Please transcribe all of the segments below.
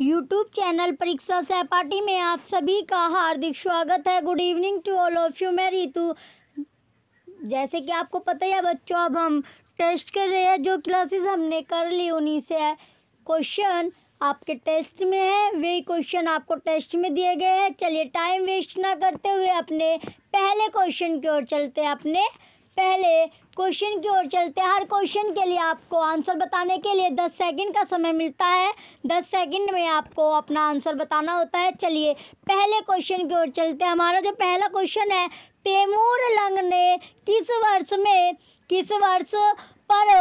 YouTube channel परीक्षा सहपाठी में आप सभी का हार्दिक स्वागत है good evening to all of you मैं रितु जैसे कि आपको पता ही है बच्चों अब हम टेस्ट कर रहे हैं जो क्लासेस हमने कर ली उन्हीं से है क्वेश्चन आपके टेस्ट में है वही क्वेश्चन आपको टेस्ट में दिए गए हैं चलिए टाइम वेस्ट ना करते हुए अपने पहले क्वेश्चन की ओर चलते हैं अपने पहले क्वेश्चन की ओर चलते हैं हर क्वेश्चन के लिए आपको आंसर बताने के लिए दस सेकंड का समय मिलता है दस सेकंड में आपको अपना आंसर बताना होता है चलिए पहले क्वेश्चन की ओर चलते हैं हमारा जो पहला क्वेश्चन है तैमूर लंग ने किस वर्ष में किस वर्ष पर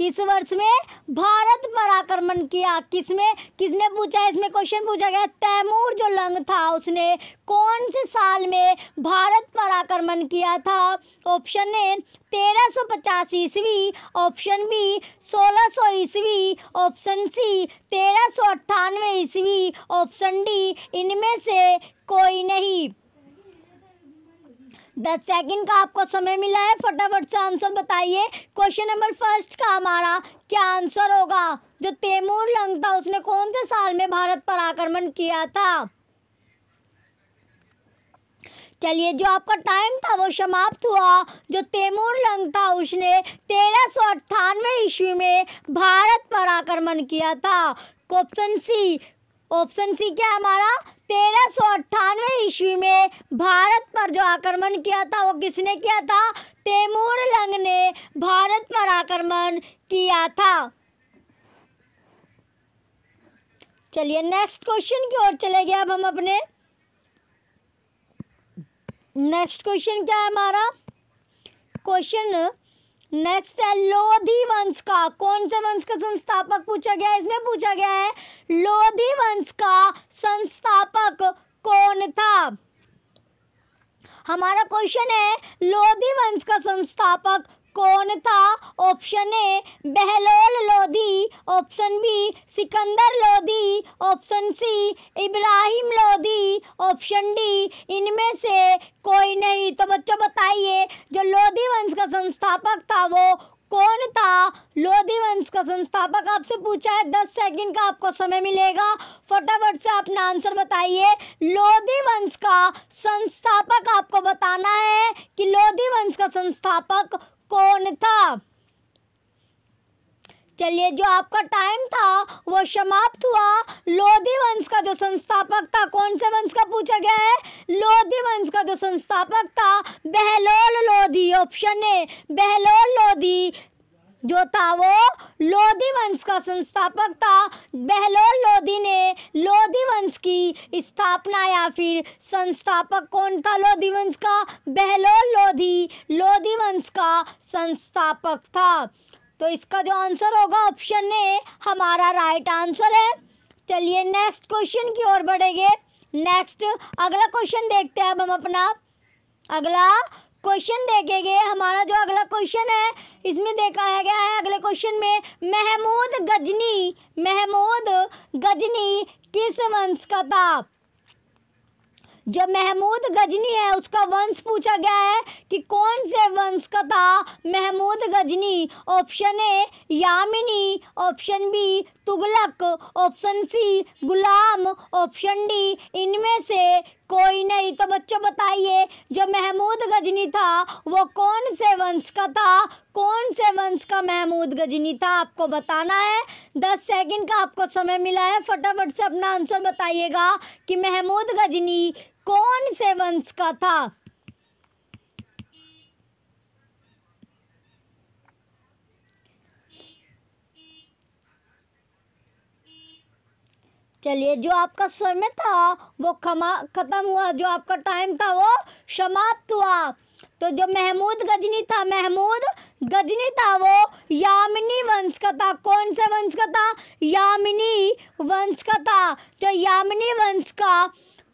किस वर्ष में भारत पर आक्रमण किया किस में किसने पूछा इसमें क्वेश्चन पूछा गया तैमूर जो लंग था उसने कौन से साल में भारत पर आक्रमण किया था ऑप्शन ए तेरह सौ पचास ईस्वी ऑप्शन बी सोलह सौ ईस्वी ऑप्शन सी तेरह सौ अट्ठानवे ईस्वी ऑप्शन डी इनमें से कोई नहीं दस सेकंड का आपको समय मिला है फटाफट से आंसर बताइए क्वेश्चन नंबर फर्स्ट का हमारा क्या आंसर होगा जो तैमूर लंग था उसने कौन से साल में भारत पर आक्रमण किया था चलिए जो आपका टाइम था वो समाप्त हुआ जो तैमूर लंग था उसने तेरह सौ अट्ठानवे ईस्वी में भारत पर आक्रमण किया था ऑप्शन सी ऑप्शन सी क्या हमारा तेरह ईस्वी में भारत पर जो आक्रमण किया था वो किसने किया था तैमूर लंग ने भारत पर आक्रमण किया था चलिए नेक्स्ट क्वेश्चन की ओर चले गए अब हम अपने नेक्स्ट क्वेश्चन क्या है हमारा क्वेश्चन नेक्स्ट है लोधी वंश का कौन से वंश का संस्थापक पूछा गया है इसमें पूछा गया है लोधी वंश का संस्थापक कौन था हमारा क्वेश्चन है लोधी वंश का संस्थापक कौन था option A Bahlol Lodhi option B Sikandar Lodhi option C Ibrahim Lodhi option D इनमें से कोई नहीं तो बच्चों बताइए जो लोधी वंश का संस्थापक था वो कौन था लोधी वंश का संस्थापक आपसे पूछा है दस सेकंड का आपको समय मिलेगा फटाफट से अपना आंसर बताइए लोधी वंश का संस्थापक आपको बताना है कि लोधी वंश का संस्थापक कौन था चलिए जो आपका टाइम था वो समाप्त हुआ लोधी वंश का जो संस्थापक था कौन से वंश का पूछा गया है लोधी वंश का जो संस्थापक था बहलोल लोधी ऑप्शन ए बहलोल लोधी जो था वो लोधी वंश का संस्थापक था बहलोल लोधी ने लोधी वंश की स्थापना या फिर संस्थापक कौन था लोधी वंश का बहलोल लोधी लोधी वंश का संस्थापक था तो इसका जो आंसर होगा ऑप्शन ए हमारा राइट आंसर है चलिए नेक्स्ट क्वेश्चन की ओर बढ़ेंगे नेक्स्ट अगला क्वेश्चन देखते हैं अब हम अपना अगला क्वेश्चन देखेंगे हमारा जो अगला क्वेश्चन है इसमें देखा है गया है अगले क्वेश्चन में महमूद गजनी महमूद गजनी किस वंश का था जो महमूद गजनी है उसका वंश पूछा गया है कि कौन से वंश का था Mahmud Ghazni option A Yamini option B Tughlaq option C Ghulam option D इनमें से कोई नहीं तो बच्चों बताइए जो महमूद गजनी था वो कौन से वंश का था कौन से वंश का महमूद गजनी था आपको बताना है दस सेकंड का आपको समय मिला है फटाफट से अपना आंसर बताइएगा कि महमूद गजनी कौन से वंश का था चलिए जो आपका समय था वो खमा ख़त्म हुआ जो आपका टाइम था वो समाप्त हुआ तो जो महमूद गजनी था महमूद गजनी था वो यामिनी वंश का था कौन से वंश का था यामिनी वंश का था जो यामिनी वंश का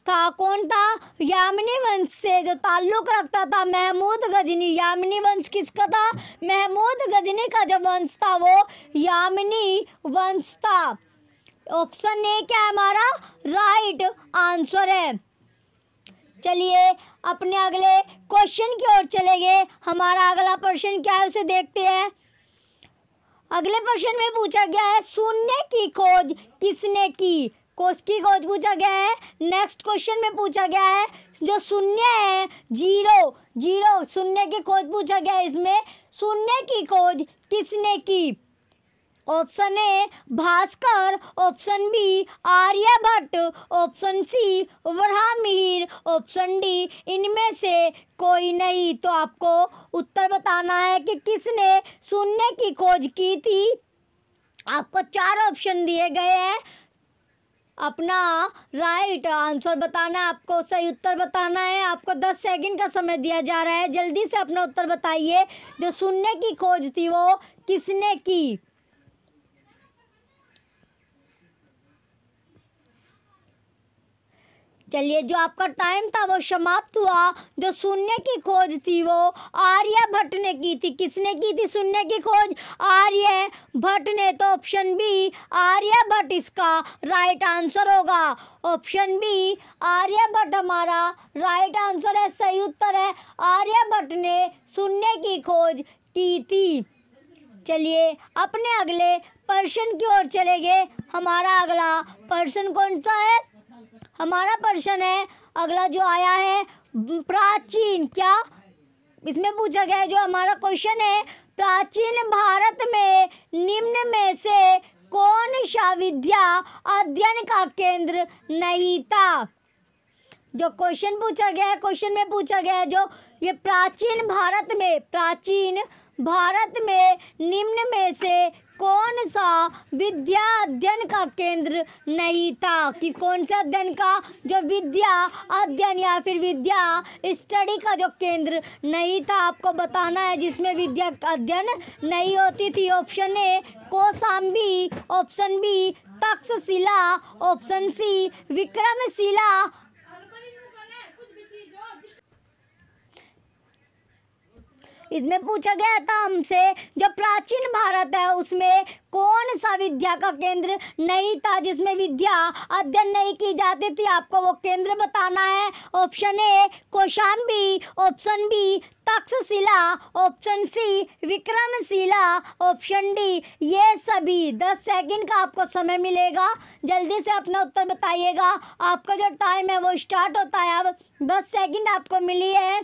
था कौन था यामिनी वंश से जो ताल्लुक रखता था महमूद गजनी यामिनी वंश किसका था महमूद गजनी का जो वंश था वो यामिनी वंश था ऑप्शन ए क्या है हमारा राइट आंसर है चलिए अपने अगले क्वेश्चन की ओर चले गए हमारा अगला प्रश्न क्या है उसे देखते हैं अगले प्रश्न में पूछा गया है शून्य की खोज किसने की कोस की खोज पूछा गया है नेक्स्ट क्वेश्चन में पूछा गया है जो शून्य है जीरो जीरो शून्य की खोज पूछा गया है इसमें शून्य की खोज किसने की option A Bhaskar option B Aryabhata option C Varahamihira option D इनमें से कोई नहीं तो आपको उत्तर बताना है कि किसने शून्य की खोज की थी आपको चार ऑप्शन दिए गए हैं अपना राइट आंसर बताना है आपको सही उत्तर बताना है आपको दस सेकंड का समय दिया जा रहा है जल्दी से अपना उत्तर बताइए जो सुनने की खोज थी वो किसने की चलिए जो आपका टाइम था वो समाप्त हुआ जो शून्य की खोज थी वो भट्ट ने की थी किसने की थी शून्य की खोज आर्य भट्ट ने तो ऑप्शन बी भट्ट इसका राइट आंसर होगा ऑप्शन बी भट्ट हमारा राइट आंसर है सही उत्तर है भट्ट ने शून्य की खोज की थी चलिए अपने अगले पर्सन की ओर चले गए हमारा अगला पर्सन कौन सा है हमारा प्रश्न है अगला जो आया है प्राचीन क्या इसमें पूछा गया है जो हमारा क्वेश्चन है प्राचीन भारत में निम्न में से कौन सा विद्या अध्ययन का केंद्र नहीं था जो क्वेश्चन पूछा गया है क्वेश्चन में पूछा गया है जो ये प्राचीन भारत में प्राचीन भारत में निम्न में से कौन सा विद्या अध्ययन का केंद्र नहीं था किस कौन सा अध्ययन का जो विद्या अध्ययन या फिर विद्या स्टडी का जो केंद्र नहीं था आपको बताना है जिसमें विद्या अध्ययन नहीं होती थी option A Kaushambi option B Takshashila option C Vikramshila इसमें पूछा गया था हमसे जो प्राचीन भारत है उसमें कौन सा विद्या का केंद्र नहीं था जिसमें विद्या अध्ययन नहीं की जाती थी आपको वो केंद्र बताना है option A Kaushambi option B Takshashila option C Vikramshila option D ये सभी दस सेकंड का आपको समय मिलेगा जल्दी से अपना उत्तर बताइएगा आपका जो टाइम है वो स्टार्ट होता है अब दस सेकंड आपको मिली है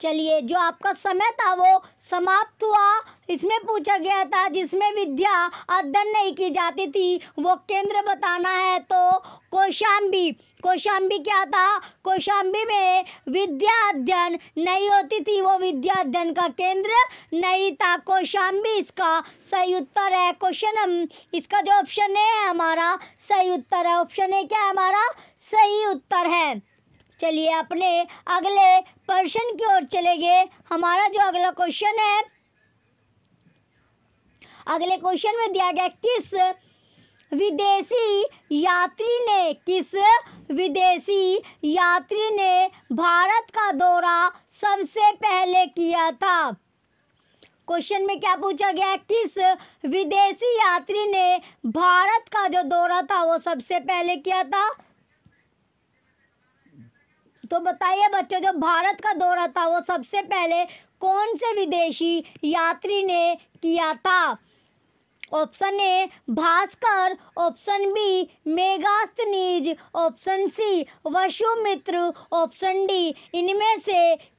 चलिए जो आपका समय था वो समाप्त हुआ इसमें पूछा गया था जिसमें विद्या अध्ययन नहीं की जाती थी वो केंद्र बताना है तो कोशाम्बी कोशाम्बी क्या था कोशाम्बी में विद्या अध्ययन नहीं होती थी वो विद्या अध्ययन का केंद्र नहीं था कोशाम्बी इसका सही उत्तर है क्वेश्चन इसका जो ऑप्शन ए है हमारा सही उत्तर है ऑप्शन ए क्या है हमारा सही उत्तर है चलिए अपने अगले प्रश्न की ओर चले गए हमारा जो अगला क्वेश्चन है अगले क्वेश्चन में दिया गया किस विदेशी यात्री ने किस विदेशी यात्री ने भारत का दौरा सबसे पहले किया था क्वेश्चन में क्या पूछा गया किस विदेशी यात्री ने भारत का जो दौरा था वो सबसे पहले किया था तो बताइए बच्चों जो भारत का दौरा था वो सबसे पहले कौन से विदेशी यात्री ने किया था option A Bhaskar option B Megasthenes option C Vasumitra option D इनमें से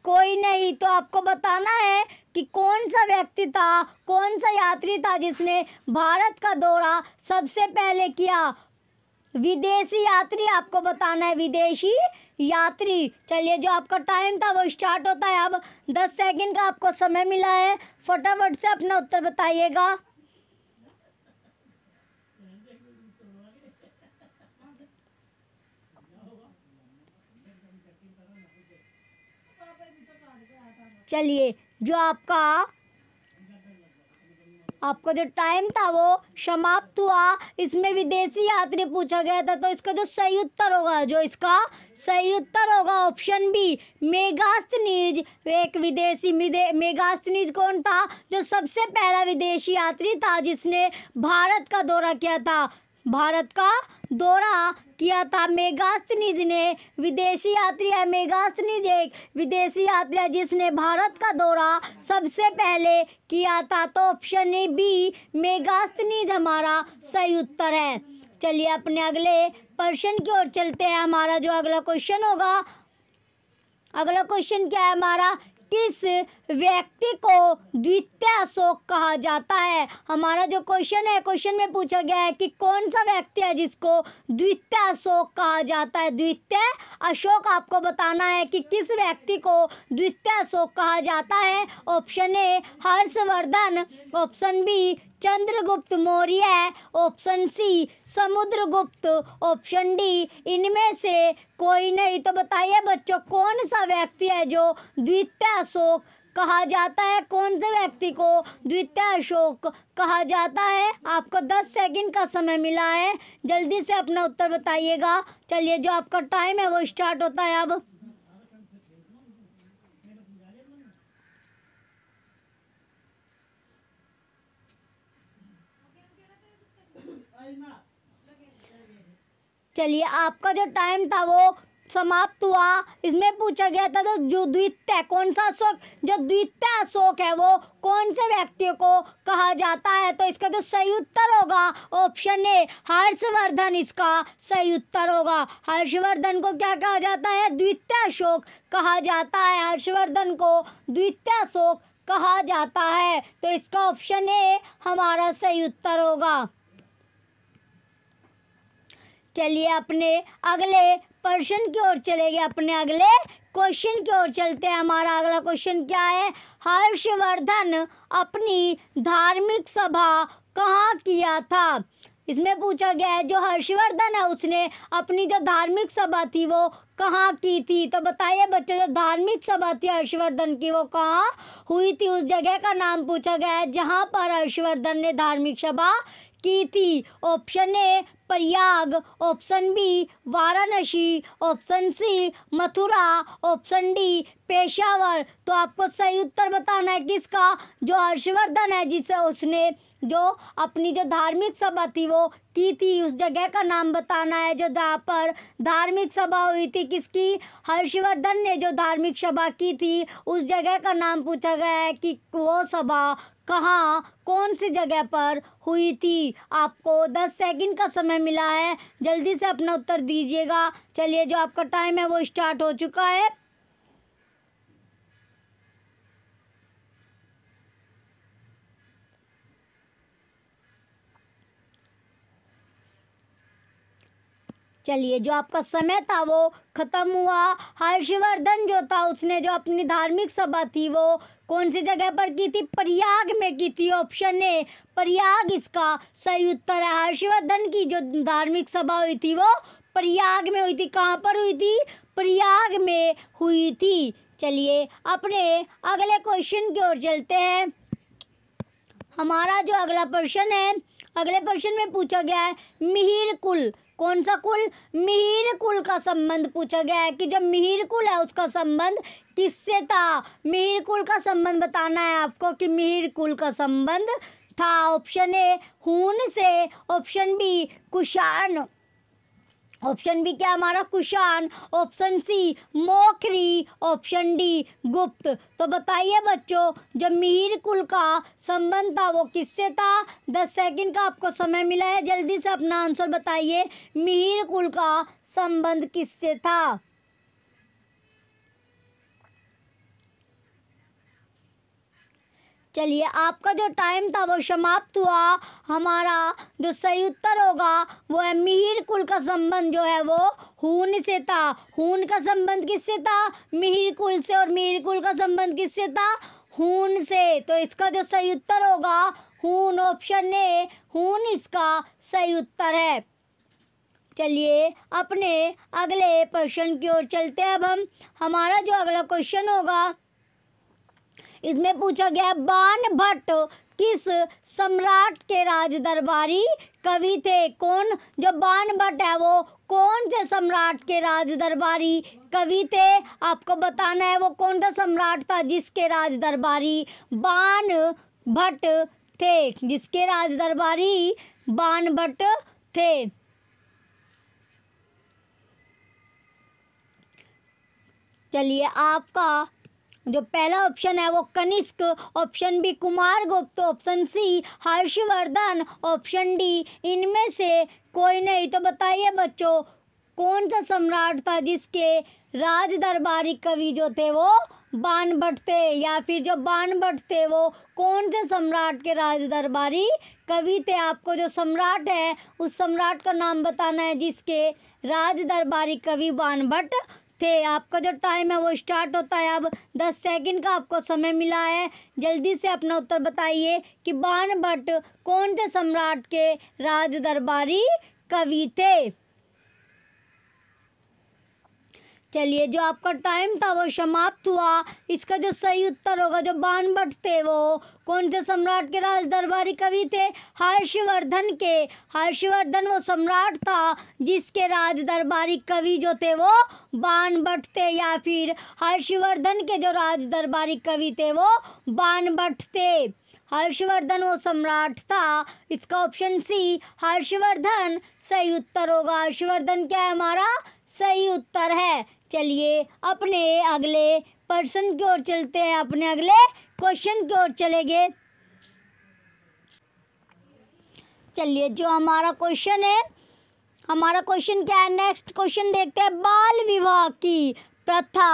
कोई नहीं तो आपको बताना है कि कौन सा व्यक्ति था कौन सा यात्री था जिसने भारत का दौरा सबसे पहले किया विदेशी यात्री आपको बताना है विदेशी यात्री चलिए जो आपका टाइम था वो स्टार्ट होता है अब दस सेकंड का आपको समय मिला है फटाफट से अपना उत्तर बताइएगा चलिए जो आपका आपका जो टाइम था वो समाप्त हुआ इसमें विदेशी यात्री पूछा गया था तो इसका जो सही उत्तर होगा जो इसका सही उत्तर होगा ऑप्शन बी मेगास्तनीज एक विदेशी मेगास्तनीज कौन था जो सबसे पहला विदेशी यात्री था जिसने भारत का दौरा किया था भारत का दौरा किया था मेगास्तनीज ने विदेशी यात्री है मेगास्तनीज एक विदेशी यात्री है जिसने भारत का दौरा सबसे पहले किया था तो ऑप्शन ए बी मेगास्तनीज हमारा सही उत्तर है चलिए अपने अगले प्रश्न की ओर चलते हैं हमारा जो अगला क्वेश्चन होगा अगला क्वेश्चन क्या है हमारा किस व्यक्ति को द्वितीय अशोक कहा जाता है हमारा जो क्वेश्चन है क्वेश्चन में पूछा गया है कि कौन सा व्यक्ति है जिसको द्वितीय अशोक कहा जाता है द्वितीय अशोक आपको बताना है कि किस व्यक्ति को द्वितीय अशोक कहा जाता है option A Harshavardhana option B Chandragupta Maurya option C Samudragupta option D इनमें से कोई नहीं तो बताइए बच्चों कौन सा व्यक्ति है जो द्वितीय अशोक कहा जाता है कौन से व्यक्ति को द्वितीय अशोक कहा जाता है आपको दस सेकंड का समय मिला है जल्दी से अपना उत्तर बताइएगा चलिए जो आपका टाइम है वो स्टार्ट होता है अब चलिए आपका जो टाइम था वो समाप्त हुआ इसमें पूछा गया था तो जो द्वितीय कौन सा शोक जो द्वितीय अशोक है वो कौन से व्यक्ति को कहा जाता है तो इसका जो सही उत्तर होगा ऑप्शन ए हर्षवर्धन इसका सही उत्तर होगा हर्षवर्धन को क्या कहा जाता है द्वितीय अशोक कहा जाता है हर्षवर्धन को द्वितीय अशोक कहा जाता है तो इसका ऑप्शन ए हमारा सही उत्तर होगा चलिए अपने अगले प्रश्न की ओर चलेंगे अपने अगले क्वेश्चन की ओर चलते हैं हमारा अगला क्वेश्चन क्या है हर्षवर्धन अपनी धार्मिक सभा कहाँ किया था इसमें पूछा गया है जो हर्षवर्धन है उसने अपनी जो धार्मिक सभा थी वो कहाँ की थी तो बताइए बच्चों जो धार्मिक सभा थी हर्षवर्धन की वो कहाँ हुई थी उस जगह का नाम पूछा गया है जहाँ पर हर्षवर्धन ने धार्मिक सभा की थी option A Prayag option B Varanasi option C Mathura option D Peshawar तो आपको सही उत्तर बताना है किसका जो हर्षवर्धन है जिसे उसने जो अपनी जो धार्मिक सभा थी वो की थी उस जगह का नाम बताना है जो जहाँ पर धार्मिक सभा हुई थी किसकी हर्षवर्धन ने जो धार्मिक सभा की थी उस जगह का नाम पूछा गया है कि वो सभा कहाँ कौन सी जगह पर हुई थी आपको दस सेकंड का समय मिला है जल्दी से अपना उत्तर दीजिएगा चलिए जो आपका टाइम है वो स्टार्ट हो चुका है चलिए जो आपका समय था वो ख़त्म हुआ हर्षवर्धन जो था उसने जो अपनी धार्मिक सभा थी वो कौन सी जगह पर की थी प्रयाग में की थी ऑप्शन ए प्रयाग इसका सही उत्तर है हर्षवर्धन की जो धार्मिक सभा हुई थी वो प्रयाग में हुई थी कहाँ पर हुई थी प्रयाग में हुई थी चलिए अपने अगले क्वेश्चन की ओर चलते हैं हमारा जो अगला प्रश्न है अगले प्रश्न में पूछा गया है मिहिर कुल कौन सा कुल मिहिर कुल का संबंध पूछा गया है कि जब मिहिर कुल है उसका संबंध किससे था मिहिर कुल का संबंध बताना है आपको कि मिहिर कुल का संबंध था ऑप्शन ए हून से option B Kushan option B क्या हमारा Kushan option C Maukhari option D Gupta तो बताइए बच्चों जब मिहिर कुल का संबंध था वो किससे था दस सेकंड का आपको समय मिला है जल्दी से अपना आंसर बताइए मिहिर कुल का संबंध किससे था चलिए आपका जो टाइम था वो समाप्त हुआ हमारा जो सही उत्तर होगा वो है मिहिर कुल का संबंध जो है वो हून से था हून का संबंध किससे था मिहिर कुल से और मिहिर कुल का संबंध किससे था हून से तो इसका जो सही उत्तर होगा हून ऑप्शन ए हून इसका सही उत्तर है चलिए अपने अगले प्रश्न की ओर चलते हैं अब हम हमारा जो अगला क्वेश्चन होगा इसमें पूछा गया बाण भट्ट किस सम्राट के राज दरबारी कवि थे कौन जो बाण भट्ट है वो कौन से सम्राट के राज दरबारी कवि थे आपको बताना है वो कौन सा सम्राट था जिसके राज दरबारी बाण भट्ट थे जिसके राज दरबारी बाण भट्ट थे चलिए आपका जो पहला ऑप्शन है वो Kanishka option B Kumara Gupta option C Harshavardhana option D इनमें से कोई नहीं तो बताइए बच्चों कौन सा सम्राट था जिसके राज दरबारी कवि जो थे वो बाण थे या फिर जो भट्ट थे वो कौन से सम्राट के राज दरबारी कवि थे आपको जो सम्राट है उस सम्राट का नाम बताना है जिसके राज दरबारी कवि भट्ट थे आपका जो टाइम है वो स्टार्ट होता है अब दस सेकंड का आपको समय मिला है जल्दी से अपना उत्तर बताइए कि बाण भट्ट कौन थे सम्राट के राज दरबारी कवि थे चलिए जो आपका टाइम था वो समाप्त हुआ इसका जो सही उत्तर होगा जो बाण भट्ट थे वो कौन से सम्राट के राज दरबारी कवि थे हर्षवर्धन के हर्षवर्धन वो सम्राट था जिसके राज दरबारी कवि जो थे वो बाण भट्ट थे या फिर हर्षवर्धन के जो राज दरबारी कवि थे वो बाण भट्ट थे हर्षवर्धन वो सम्राट था इसका ऑप्शन सी हर्षवर्धन सही उत्तर होगा हर्षवर्धन क्या है हमारा सही उत्तर है चलिए अपने अगले पर्सन की ओर चलते हैं अपने अगले क्वेश्चन की ओर चलेंगे चलिए जो हमारा क्वेश्चन है हमारा क्वेश्चन क्या है नेक्स्ट क्वेश्चन देखते हैं बाल विवाह की प्रथा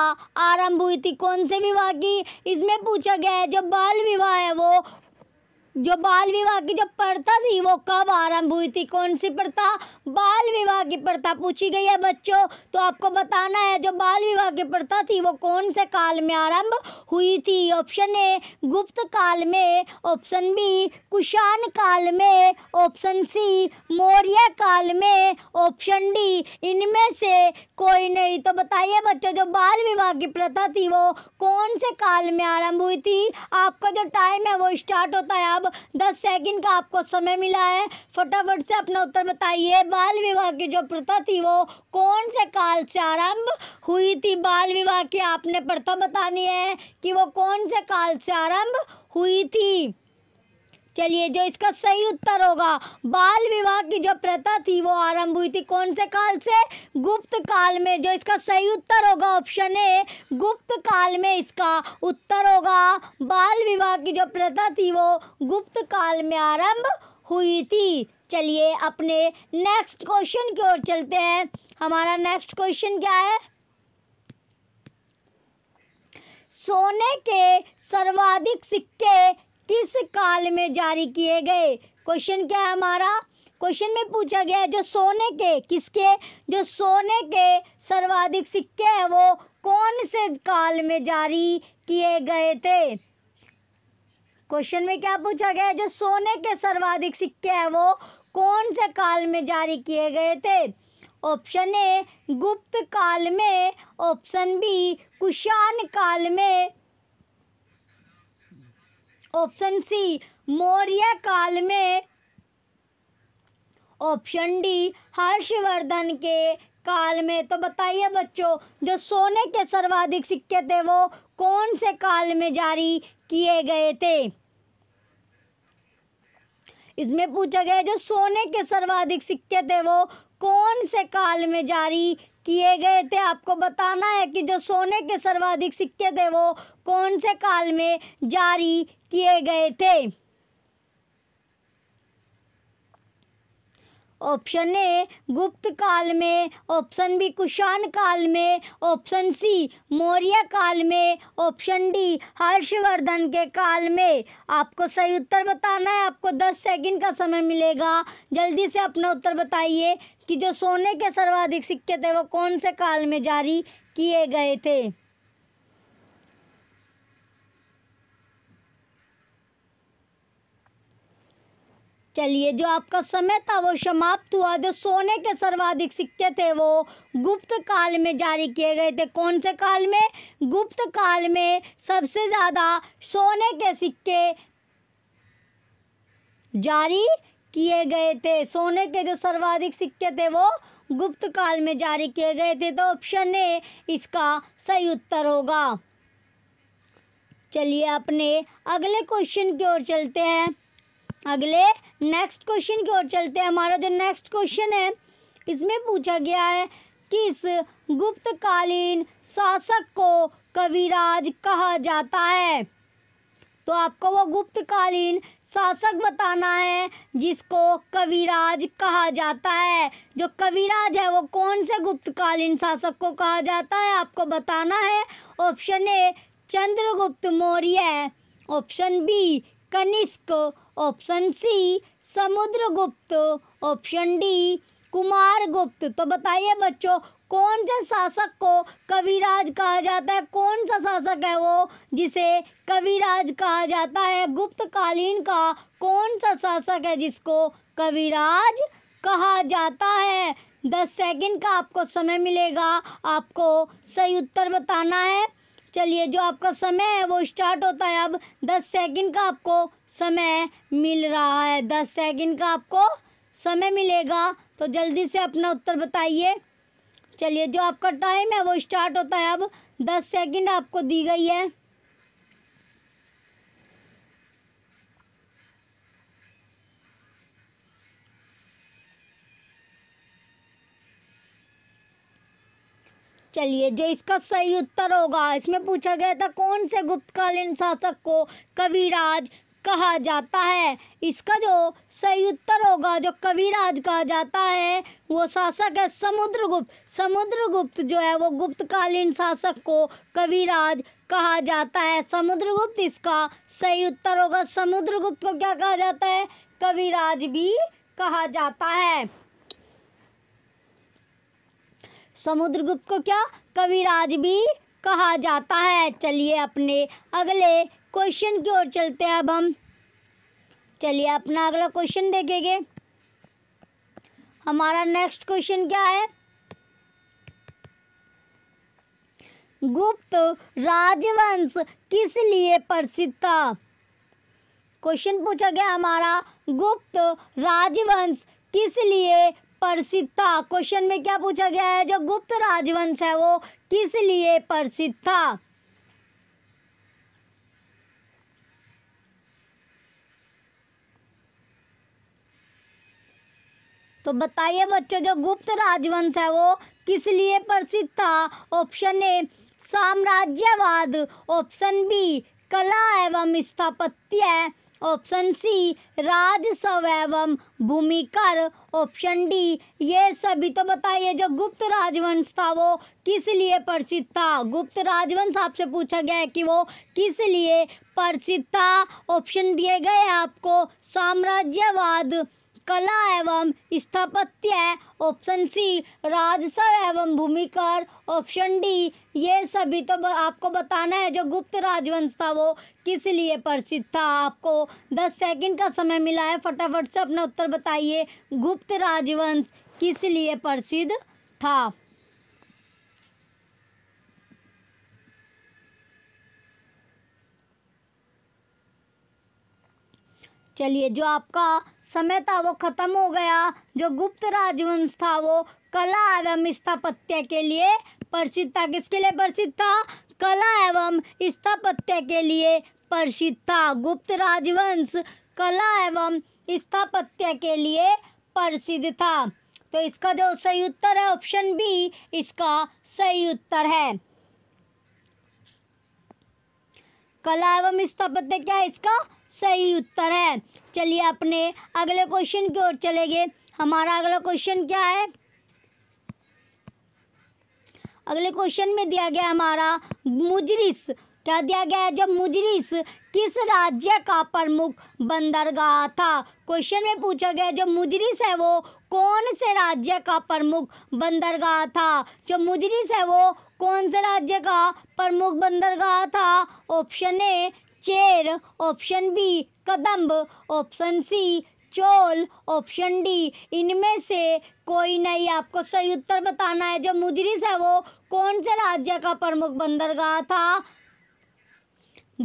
आरंभ हुई थी कौन से विवाह की इसमें पूछा गया है जो बाल विवाह है वो जो बाल विवाह की जो प्रथा थी वो कब आरंभ हुई थी कौन सी प्रथा बाल विवाह की प्रथा पूछी गई है बच्चों तो आपको बताना है जो बाल विवाह की प्रथा थी वो कौन से काल में आरंभ हुई थी ऑप्शन ए गुप्त काल में ऑप्शन बी कुषाण काल में ऑप्शन सी मौर्य काल में ऑप्शन डी इनमें से कोई नहीं तो बताइए बच्चों जो बाल विवाह की प्रथा थी वो कौन से काल में आरंभ हुई थी आपका जो टाइम है वो स्टार्ट होता है आप अब दस सेकंड का आपको समय मिला है फटाफट से अपना उत्तर बताइए बाल विवाह की जो प्रथा थी वो कौन से काल से आरंभ हुई थी बाल विवाह की आपने प्रथा बतानी है कि वो कौन से काल से आरंभ हुई थी चलिए जो इसका सही उत्तर होगा बाल विवाह की जो प्रथा थी वो आरंभ हुई थी कौन से काल से गुप्त काल में जो इसका सही उत्तर होगा ऑप्शन ए गुप्त काल में इसका उत्तर होगा बाल विवाह की जो प्रथा थी वो गुप्त काल में आरंभ हुई थी चलिए अपने नेक्स्ट क्वेश्चन की ओर चलते हैं हमारा नेक्स्ट क्वेश्चन क्या है सोने के सर्वाधिक सिक्के किस काल में जारी किए गए क्वेश्चन क्या है हमारा क्वेश्चन में पूछा गया है जो सोने के किसके जो सोने के सर्वाधिक सिक्के हैं वो कौन से काल में जारी किए गए थे क्वेश्चन में क्या पूछा गया है जो सोने के सर्वाधिक सिक्के हैं वो कौन से काल में जारी किए गए थे ऑप्शन ए गुप्त काल में ऑप्शन बी कुशान काल में ऑप्शन सी मौर्य काल में ऑप्शन डी हर्षवर्धन के काल में तो बताइए बच्चों जो सोने के सर्वाधिक सिक्के थे वो कौन से काल में जारी किए गए थे इसमें पूछा गया जो सोने के सर्वाधिक सिक्के थे वो कौन से काल में जारी किए गए थे आपको बताना है कि जो सोने के सर्वाधिक सिक्के थे वो कौन से काल में जारी किए गए थे ऑप्शन ए गुप्त काल में ऑप्शन बी कुषाण काल में ऑप्शन सी मौर्य काल में ऑप्शन डी हर्षवर्धन के काल में आपको सही उत्तर बताना है आपको दस सेकंड का समय मिलेगा जल्दी से अपना उत्तर बताइए कि जो सोने के सर्वाधिक सिक्के थे वो कौन से काल में जारी किए गए थे चलिए जो आपका समय था वो समाप्त हुआ जो सोने के सर्वाधिक सिक्के थे वो गुप्त काल में जारी किए गए थे कौन से काल में गुप्त काल में सबसे ज़्यादा सोने के सिक्के जारी किए गए थे सोने के जो सर्वाधिक सिक्के थे वो गुप्त काल में जारी किए गए थे तो ऑप्शन ए इसका सही उत्तर होगा चलिए अपने अगले क्वेश्चन की ओर चलते हैं अगले नेक्स्ट क्वेश्चन की ओर चलते हैं हमारा जो नेक्स्ट क्वेश्चन है इसमें पूछा गया है कि इस गुप्तकालीन शासक को कविराज कहा जाता है तो आपको वो गुप्तकालीन शासक बताना है जिसको कविराज कहा जाता है जो कविराज है वो कौन से गुप्तकालीन शासक को कहा जाता है आपको बताना है option A Chandragupta Maurya option B Kanishka option C Samudra Gupta option D Kumar गुप्त तो बताइए बच्चों कौन से शासक को कविराज कहा जाता है कौन सा शासक है वो जिसे कविराज कहा जाता है गुप्तकालीन का कौन सा शासक है जिसको कविराज कहा जाता है दस सेकंड का आपको समय मिलेगा आपको सही उत्तर बताना है चलिए जो आपका समय है वो स्टार्ट होता है अब दस सेकंड का आपको समय मिल रहा है दस सेकंड का आपको समय मिलेगा तो जल्दी से अपना उत्तर बताइए चलिए जो आपका टाइम है वो स्टार्ट होता है अब दस सेकंड आपको दी गई है चलिए जो इसका सही उत्तर होगा इसमें पूछा गया था कौन से गुप्तकालीन शासक को कविराज कहा जाता है इसका जो सही उत्तर होगा जो कविराज कहा जाता है वो शासक है समुद्रगुप्त समुद्रगुप्त जो है वो गुप्तकालीन शासक को कविराज कहा जाता है समुद्रगुप्त इसका सही उत्तर होगा समुद्रगुप्त को क्या कहा जाता है कविराज भी कहा जाता है समुद्रगुप्त को क्या कविराज भी कहा जाता है चलिए अपने अगले क्वेश्चन की ओर चलते हैं अब हम चलिए अपना अगला क्वेश्चन देखेंगे हमारा नेक्स्ट क्वेश्चन क्या है गुप्त राजवंश किस लिए प्रसिद्ध था क्वेश्चन पूछा गया हमारा गुप्त राजवंश किस लिए प्रसिद्ध था क्वेश्चन में क्या पूछा गया है जो गुप्त राजवंश है वो किस लिए प्रसिद्ध था तो बताइए बच्चों जो गुप्त राजवंश है वो किस लिए प्रसिद्ध था ऑप्शन ए साम्राज्यवाद ऑप्शन बी कला एवं स्थापत्य ऑप्शन सी राजस्व एवं भूमिकर ऑप्शन डी ये सभी तो बताइए जो गुप्त राजवंश था वो किस लिए प्रसिद्ध था गुप्त राजवंश आपसे पूछा गया है कि वो किस लिए प्रसिद्ध था ऑप्शन दिए गए आपको साम्राज्यवाद कला एवं स्थापत्य ऑप्शन सी राजस्व एवं भूमिकर ऑप्शन डी ये सभी तो आपको बताना है जो गुप्त राजवंश था वो किस लिए प्रसिद्ध था आपको दस सेकंड का समय मिला है फटाफट से अपना उत्तर बताइए गुप्त राजवंश किस लिए प्रसिद्ध था चलिए जो आपका समय था वो ख़त्म हो गया जो गुप्त राजवंश था वो कला एवं स्थापत्य के लिए प्रसिद्ध था किसके लिए प्रसिद्ध था कला एवं स्थापत्य के लिए प्रसिद्ध था गुप्त राजवंश कला एवं स्थापत्य के लिए प्रसिद्ध था तो इसका जो सही उत्तर है ऑप्शन बी इसका सही उत्तर है कला एवं स्थापत्य क्या है इसका सही उत्तर है चलिए अपने अगले क्वेश्चन की ओर चले गए हमारा अगला क्वेश्चन क्या है अगले क्वेश्चन में दिया गया हमारा मुजरिस क्या दिया गया है जब मुजरिस किस राज्य का प्रमुख बंदरगाह था क्वेश्चन में पूछा गया जो मुजरिस है वो कौन से राज्य का प्रमुख बंदरगाह था जो मुजरिस है वो कौन से राज्य का प्रमुख बंदरगाह था option A Chera option B Kadamba option C Chola option D इनमें से कोई नहीं आपको सही उत्तर बताना है जो मुजरिस है वो कौन से राज्य का प्रमुख बंदरगाह था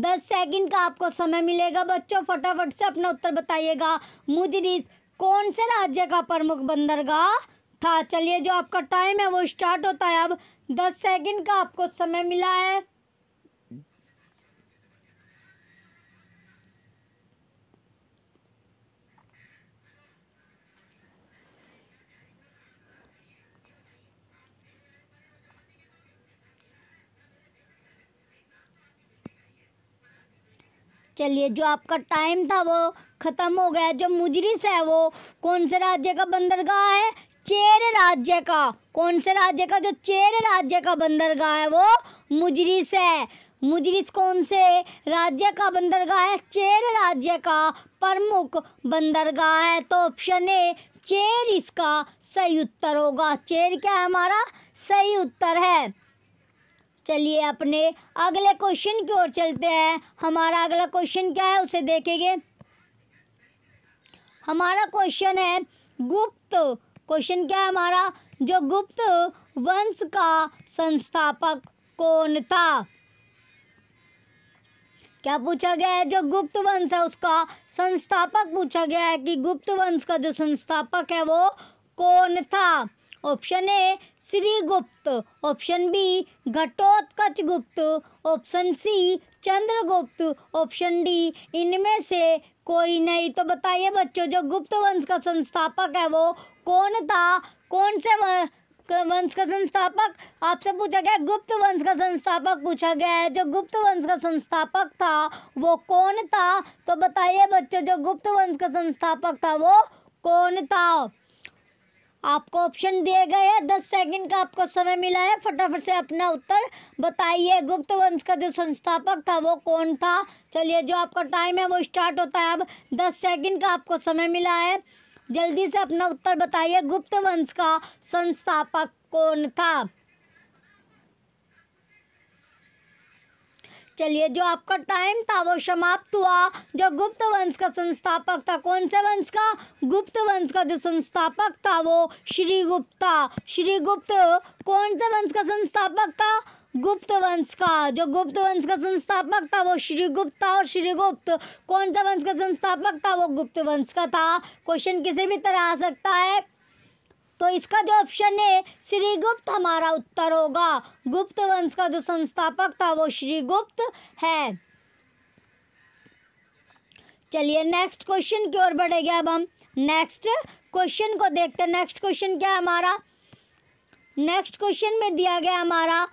दस सेकंड का आपको समय मिलेगा बच्चों फटाफट से अपना उत्तर बताइएगा मुजरिस कौन से राज्य का प्रमुख बंदरगाह था चलिए जो आपका टाइम है वो स्टार्ट होता है अब दस सेकंड का आपको समय मिला है चलिए जो आपका टाइम था वो ख़त्म हो गया जो मुजरिस है वो कौन से राज्य का बंदरगाह है चेर राज्य का कौन से राज्य का जो चेर राज्य का बंदरगाह है वो मुजरिस है मुजरिस कौन से राज्य का बंदरगाह है चेर राज्य का प्रमुख बंदरगाह है तो ऑप्शन ए चेर इसका सही उत्तर होगा चेर क्या है हमारा सही उत्तर है चलिए अपने अगले क्वेश्चन की ओर चलते हैं हमारा अगला क्वेश्चन क्या है उसे देखेंगे हमारा क्वेश्चन है गुप्त क्वेश्चन क्या है हमारा जो गुप्त वंश का संस्थापक कौन था क्या पूछा गया है जो गुप्त वंश है उसका संस्थापक पूछा गया है कि गुप्त वंश का जो संस्थापक है वो कौन था option A Srigupta option B Ghatotkacha Gupta option C Chandragupta option D इनमें से कोई नहीं तो बताइए बच्चों जो गुप्त वंश का संस्थापक है वो कौन था कौन से वंश का संस्थापक आपसे पूछा गया गुप्त वंश का संस्थापक पूछा गया है जो गुप्त वंश का संस्थापक था वो कौन था तो बताइए बच्चों जो गुप्त वंश का संस्थापक था वो कौन था आपको ऑप्शन दिए गए हैं दस सेकंड का आपको समय मिला है फटाफट से अपना उत्तर बताइए गुप्त वंश का जो संस्थापक था वो कौन था चलिए जो आपका टाइम है वो स्टार्ट होता है अब दस सेकंड का आपको समय मिला है जल्दी से अपना उत्तर बताइए गुप्त वंश का संस्थापक कौन था चलिए जो आपका टाइम था वो समाप्त हुआ जो गुप्त वंश का संस्थापक था कौन से वंश का गुप्त वंश का जो संस्थापक था वो श्री गुप्ता श्री गुप्त कौन से वंश का संस्थापक था गुप्त वंश का जो गुप्त वंश का संस्थापक था वो श्री गुप्ता और श्रीगुप्त कौन सा वंश का संस्थापक था वो गुप्त वंश का था क्वेश्चन किसी भी तरह आ सकता है तो इसका जो ऑप्शन है श्रीगुप्त हमारा उत्तर होगा गुप्त वंश का जो संस्थापक था वो श्रीगुप्त है चलिए नेक्स्ट क्वेश्चन की ओर बढ़ेंगे अब हम नेक्स्ट क्वेश्चन को देखते हैं नेक्स्ट क्वेश्चन क्या है हमारा नेक्स्ट क्वेश्चन में दिया गया हमारा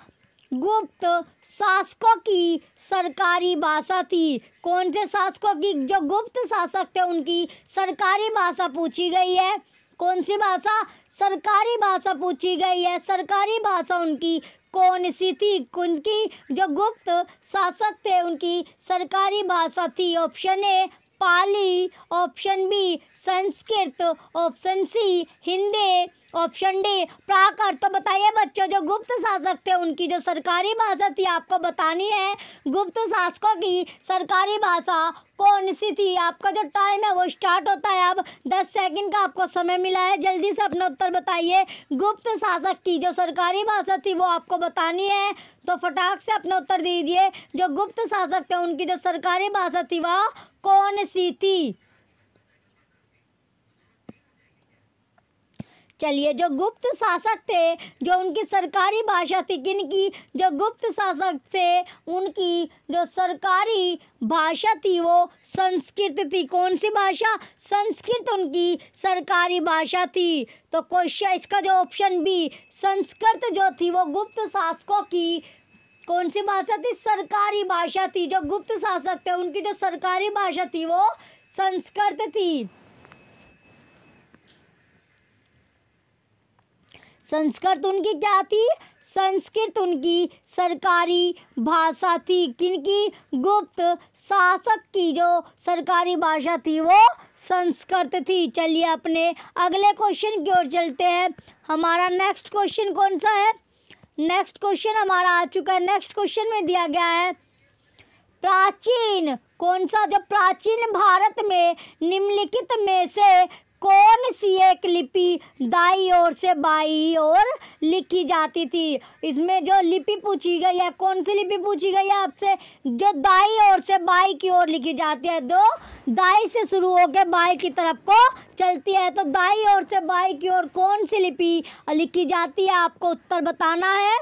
गुप्त शासकों की सरकारी भाषा थी कौन से शासकों की जो गुप्त शासक थे उनकी सरकारी भाषा पूछी गई है कौन सी भाषा सरकारी भाषा पूछी गई है सरकारी भाषा उनकी कौन सी थी उनकी जो गुप्त शासक थे उनकी सरकारी भाषा थी option A Pali option B Sanskrit option C Hindi option D Prakrit तो बताइए बच्चों जो गुप्त शासक थे उनकी जो सरकारी भाषा थी आपको बतानी है गुप्त शासकों की सरकारी भाषा कौन सी थी आपका जो टाइम है वो स्टार्ट होता है अब दस सेकंड का आपको समय मिला है जल्दी से अपना उत्तर बताइए गुप्त शासक की जो सरकारी भाषा थी वो आपको बतानी है तो फटाक से अपना उत्तर दीजिए जो गुप्त शासक थे उनकी जो सरकारी भाषा थी वह कौन सी थी चलिए जो गुप्त शासक थे जो उनकी सरकारी भाषा थी किन की जो गुप्त शासक थे उनकी जो सरकारी भाषा थी वो संस्कृत थी कौन सी भाषा संस्कृत उनकी सरकारी भाषा थी तो क्वेश्चन इसका जो ऑप्शन बी संस्कृत जो थी वो गुप्त शासकों की कौन सी भाषा थी सरकारी भाषा थी जो गुप्त शासक थे उनकी जो सरकारी भाषा थी वो संस्कृत थी संस्कृत उनकी क्या थी संस्कृत उनकी सरकारी भाषा थी किनकी गुप्त शासक की जो सरकारी भाषा थी वो संस्कृत थी चलिए अपने अगले क्वेश्चन की ओर चलते हैं हमारा नेक्स्ट क्वेश्चन कौन सा है नेक्स्ट क्वेश्चन हमारा आ चुका है नेक्स्ट क्वेश्चन में दिया गया है प्राचीन कौन सा जो प्राचीन भारत में निम्नलिखित में से कौन सी एक लिपि दाई ओर से बाई ओर लिखी जाती थी इसमें जो लिपि पूछी गई है कौन सी लिपि पूछी गई है आपसे जो दाई ओर से बाई की ओर लिखी जाती है दो दाई से शुरू होकर बाई की तरफ को चलती है तो दाई ओर से बाई की ओर कौन सी लिपि लिखी जाती है आपको उत्तर बताना है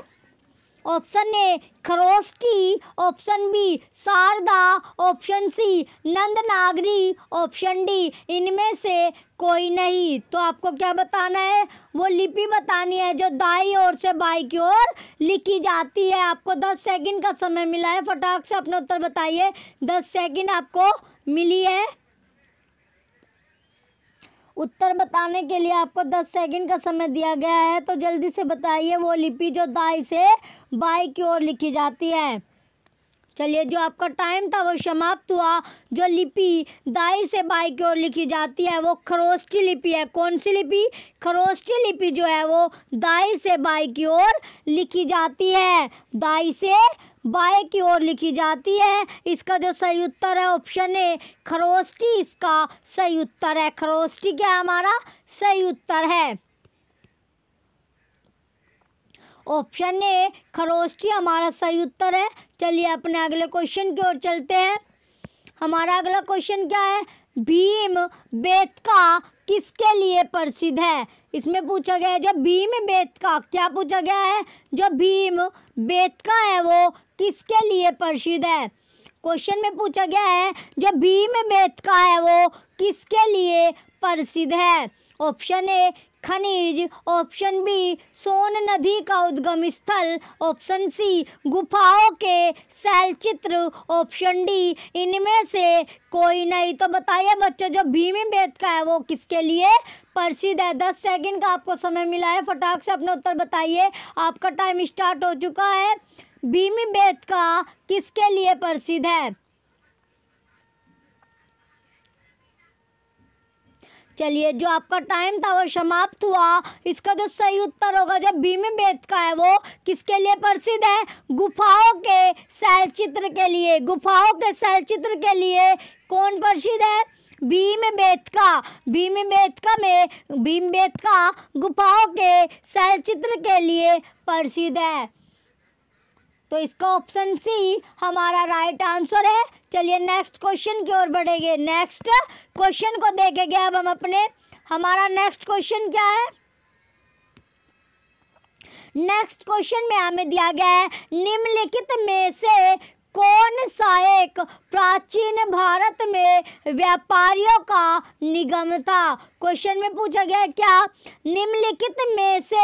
option A Kharosthi option B Sharada option C Nandinagari option D इनमें से कोई नहीं तो आपको क्या बताना है वो लिपि बतानी है जो दाई ओर से बाई की ओर लिखी जाती है आपको दस सेकंड का समय मिला है फटाक से अपना उत्तर बताइए दस सेकंड आपको मिली है उत्तर बताने के लिए आपको 10 सेकंड का समय दिया गया है तो जल्दी से बताइए वो लिपि जो दाई से बाई की ओर लिखी जाती है चलिए जो आपका टाइम था वो समाप्त हुआ जो लिपि दाई से बाई की ओर लिखी जाती है वो खरोस्टी लिपि है कौन सी लिपि खरोस्टी लिपि जो है वो दाई से बाई की ओर लिखी जाती है दाई से बाय की ओर लिखी जाती है इसका जो सही उत्तर है ऑप्शन ए खरोस्टी इसका सही उत्तर है खरोस्टी क्या हमारा सही उत्तर है ऑप्शन ए खरोस्टी हमारा सही उत्तर है चलिए अपने अगले क्वेश्चन की ओर चलते हैं हमारा अगला क्वेश्चन क्या है भीम बेतका किसके लिए प्रसिद्ध है इसमें पूछा गया है जो भीम बेतका क्या पूछा गया है जो भीम बेतका है वो किसके लिए प्रसिद्ध है क्वेश्चन में पूछा गया है जो भीम बेत का है वो किसके लिए प्रसिद्ध है ऑप्शन ए खनिज ऑप्शन बी सोन नदी का उद्गम स्थल ऑप्शन सी गुफाओं के शैलचित्र चित्र ऑप्शन डी इनमें से कोई नहीं तो बताइए बच्चों जो भीम बेत का है वो किसके लिए प्रसिद्ध है दस सेकंड का आपको समय मिला है फटाक से अपना उत्तर बताइए आपका टाइम स्टार्ट हो चुका है भीमी बेत का किसके लिए प्रसिद्ध है चलिए जो आपका टाइम था वो समाप्त हुआ इसका जो सही उत्तर होगा जो भीम बेत का है वो किसके लिए प्रसिद्ध है गुफाओं के चित्र के लिए गुफाओं के चित्र के लिए कौन प्रसिद्ध है भीम बेतका भीम बेतका में भीम बेतका गुफाओं के चित्र के लिए प्रसिद्ध है तो इसका ऑप्शन सी हमारा राइट आंसर है चलिए नेक्स्ट क्वेश्चन की ओर बढ़ेंगे नेक्स्ट क्वेश्चन को देखेंगे अब हम अपने हमारा नेक्स्ट क्वेश्चन क्या है नेक्स्ट क्वेश्चन में हमें दिया गया है निम्नलिखित में से कौन सा एक प्राचीन भारत में व्यापारियों का निगम था क्वेश्चन में पूछा गया क्या निम्नलिखित में से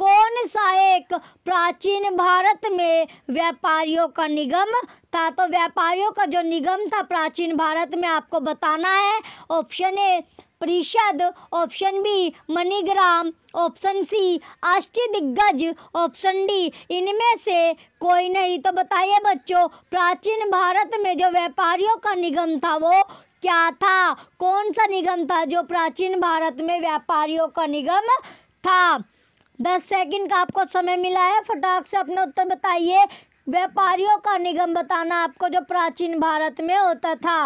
कौन सा एक प्राचीन भारत में व्यापारियों का निगम था तो व्यापारियों का जो निगम था प्राचीन भारत में आपको बताना है option A parishad option B Manigram option C Ashta Diggaja option D इनमें से कोई नहीं तो बताइए बच्चों प्राचीन भारत में जो व्यापारियों का निगम था वो क्या था कौन सा निगम था जो प्राचीन भारत में व्यापारियों का निगम था दस सेकंड का आपको समय मिला है फटाक से अपना उत्तर बताइए व्यापारियों का निगम बताना आपको जो प्राचीन भारत में होता था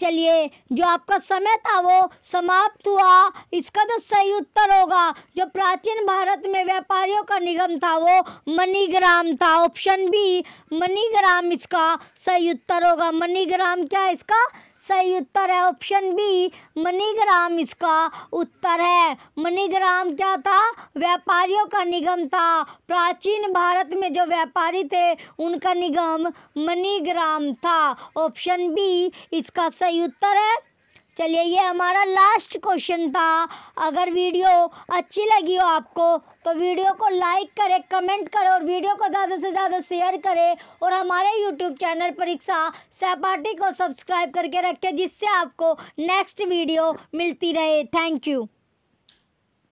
चलिए जो आपका समय था वो समाप्त हुआ इसका जो तो सही उत्तर होगा जो प्राचीन भारत में व्यापारियों का निगम था वो मनीग्राम था ऑप्शन बी मनीग्राम इसका सही उत्तर होगा मनीग्राम क्या इसका सही उत्तर है ऑप्शन बी मनीग्राम इसका उत्तर है मनीग्राम क्या था व्यापारियों का निगम था प्राचीन भारत में जो व्यापारी थे उनका निगम मनीग्राम था ऑप्शन बी इसका सही उत्तर है चलिए ये हमारा लास्ट क्वेश्चन था अगर वीडियो अच्छी लगी हो आपको तो वीडियो को लाइक करें कमेंट करें और वीडियो को ज़्यादा से ज़्यादा शेयर करें और हमारे यूट्यूब चैनल परीक्षा सहपाठी को सब्सक्राइब करके रखें जिससे आपको नेक्स्ट वीडियो मिलती रहे थैंक यू